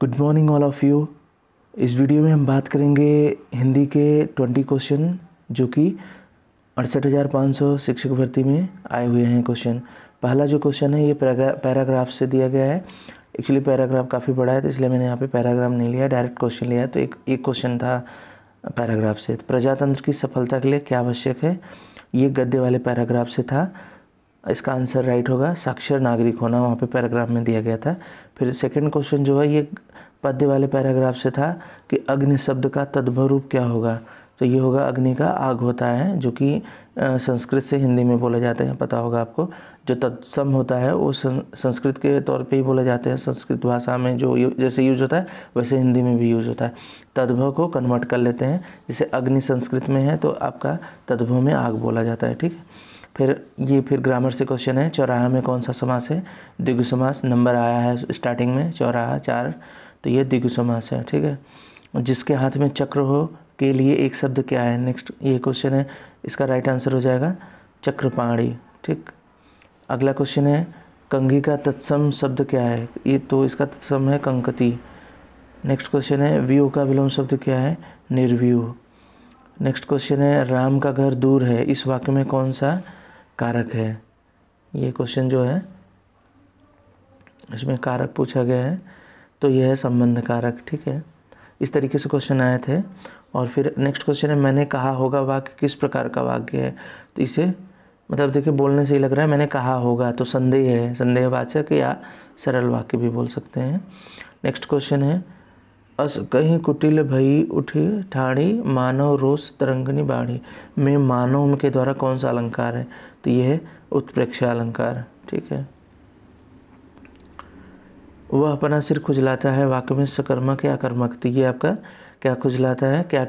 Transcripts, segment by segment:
good morning all of you इस video में हम बात करेंगे हिंदी के ट्वेंटी क्वेश्चन जो कि अड़सठ हज़ार पाँच सौ शिक्षक भर्ती में आए हुए हैं क्वेश्चन पहला जो क्वेश्चन है ये पैराग्राफ से दिया गया है एक्चुअली पैराग्राफ काफ़ी बड़ा है तो इसलिए मैंने यहाँ पे पैराग्राफ नहीं लिया डायरेक्ट क्वेश्चन लिया तो एक एक क्वेश्चन था पैराग्राफ से प्रजातंत्र की सफलता के लिए क्या आवश्यक है ये गद्य वाले पैराग्राफ से था इसका आंसर राइट होगा साक्षर नागरिक होना वहाँ पे पैराग्राफ में दिया गया था फिर सेकंड क्वेश्चन जो है ये पद्य वाले पैराग्राफ से था कि अग्नि शब्द का तद्भव रूप क्या होगा तो ये होगा अग्नि का आग होता है जो कि संस्कृत से हिंदी में बोला जाता है पता होगा आपको जो तत्सम होता है वो संस्कृत के तौर पे ही बोला जाते हैं संस्कृत भाषा में जो यू जैसे यूज होता है वैसे हिंदी में भी यूज होता है तद्भव को कन्वर्ट कर लेते हैं जैसे अग्नि संस्कृत में है तो आपका तद्भव में आग बोला जाता है ठीक है फिर ये फिर ग्रामर से क्वेश्चन है चौराहा में कौन सा समास है द्विगु समास नंबर आया है स्टार्टिंग में चौराहा चार तो ये द्विगु समास है ठीक है जिसके हाथ में चक्र हो के लिए एक शब्द क्या है नेक्स्ट ये क्वेश्चन है इसका राइट आंसर हो जाएगा चक्रपाणी ठीक अगला क्वेश्चन है कंघी का तत्सम शब्द क्या है ये तो इसका तत्सम है कंकती नेक्स्ट क्वेश्चन है व्यू का विलोम शब्द क्या है निर्व्यू नेक्स्ट क्वेश्चन है राम का घर दूर है इस वाक्य में कौन सा कारक है ये क्वेश्चन जो है इसमें कारक पूछा गया है तो यह है संबंध कारक ठीक है इस तरीके से क्वेश्चन आए थे और फिर नेक्स्ट क्वेश्चन है मैंने कहा होगा वाक्य किस प्रकार का वाक्य है तो इसे मतलब देखिए बोलने से ही लग रहा है मैंने कहा होगा तो संदेह है संदेहवाचक या सरल वाक्य भी बोल सकते हैं नेक्स्ट क्वेश्चन है अस कहीं कुटिल भई उठी ठाणी मानव रोष तरंगनी बाढ़ी में मानव के द्वारा कौन सा अलंकार है तो यह है उत्प्रेक्षा अलंकार ठीक है वह अपना सिर खुजलाता है वाक्य में सकर्मक या अकर्मक तो ये आपका क्या खुजलाता है क्या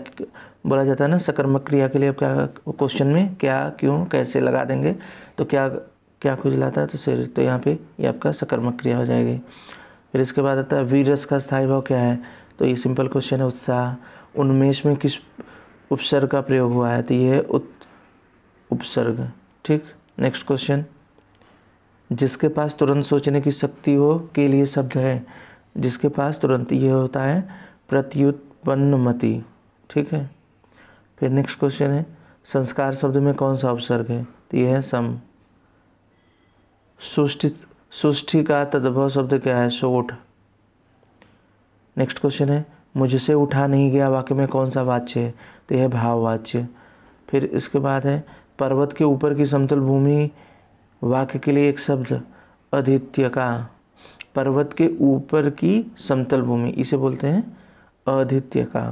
बोला जाता है ना सकर्मक क्रिया के लिए आप क्या क्वेश्चन में क्या क्यों कैसे लगा देंगे तो क्या क्या खुजलाता है तो सिर तो यहाँ पे ये यह आपका सकर्मक क्रिया हो जाएगी फिर इसके बाद आता है वीरस का स्थायी भाव क्या है तो ये सिंपल क्वेश्चन है उत्साह उन्मेष में किस उपसर्ग का प्रयोग हुआ है तो ये है उत उपसर्ग ठीक नेक्स्ट क्वेश्चन जिसके पास तुरंत सोचने की शक्ति हो के लिए शब्द है जिसके पास तुरंत यह होता है प्रत्युत्पन्नमति ठीक है फिर नेक्स्ट क्वेश्चन है संस्कार शब्द में कौन सा उपसर्ग है तो यह है सम सुष्टि सुष्टि का तद्भव शब्द क्या है सोठ नेक्स्ट क्वेश्चन है मुझसे उठा नहीं गया वाक्य में कौन सा वाच्य है तो यह भाववाच्य फिर इसके बाद है पर्वत के ऊपर की समतल भूमि वाक्य के लिए एक शब्द अधित्य का पर्वत के ऊपर की समतल भूमि इसे बोलते हैं अधित्य का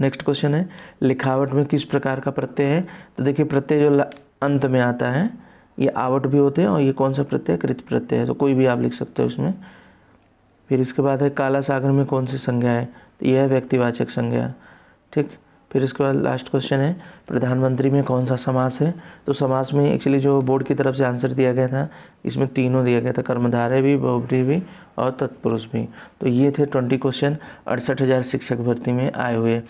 नेक्स्ट क्वेश्चन है लिखावट में किस प्रकार का प्रत्यय है तो देखिए प्रत्यय जो अंत में आता है ये आवट भी होते हैं और ये कौन सा प्रत्यय कृत प्रत्यय है तो कोई भी आप लिख सकते हो इसमें फिर इसके बाद है काला सागर में कौन सी संज्ञा है तो यह है व्यक्तिवाचक संज्ञा ठीक फिर इसके बाद लास्ट क्वेश्चन है प्रधानमंत्री में कौन सा समास है तो समास में एक्चुअली जो बोर्ड की तरफ से आंसर दिया गया था इसमें तीनों दिया गया था कर्मधारय भी बहुबरी भी और तत्पुरुष भी तो ये थे ट्वेंटी क्वेश्चन अड़सठ हज़ार शिक्षक भर्ती में आए हुए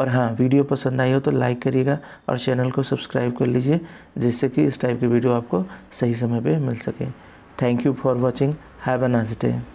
और हाँ वीडियो पसंद आई हो तो लाइक करिएगा और चैनल को सब्सक्राइब कर लीजिए जिससे कि इस टाइप की वीडियो आपको सही समय पर मिल सके thank you for watching have a nice day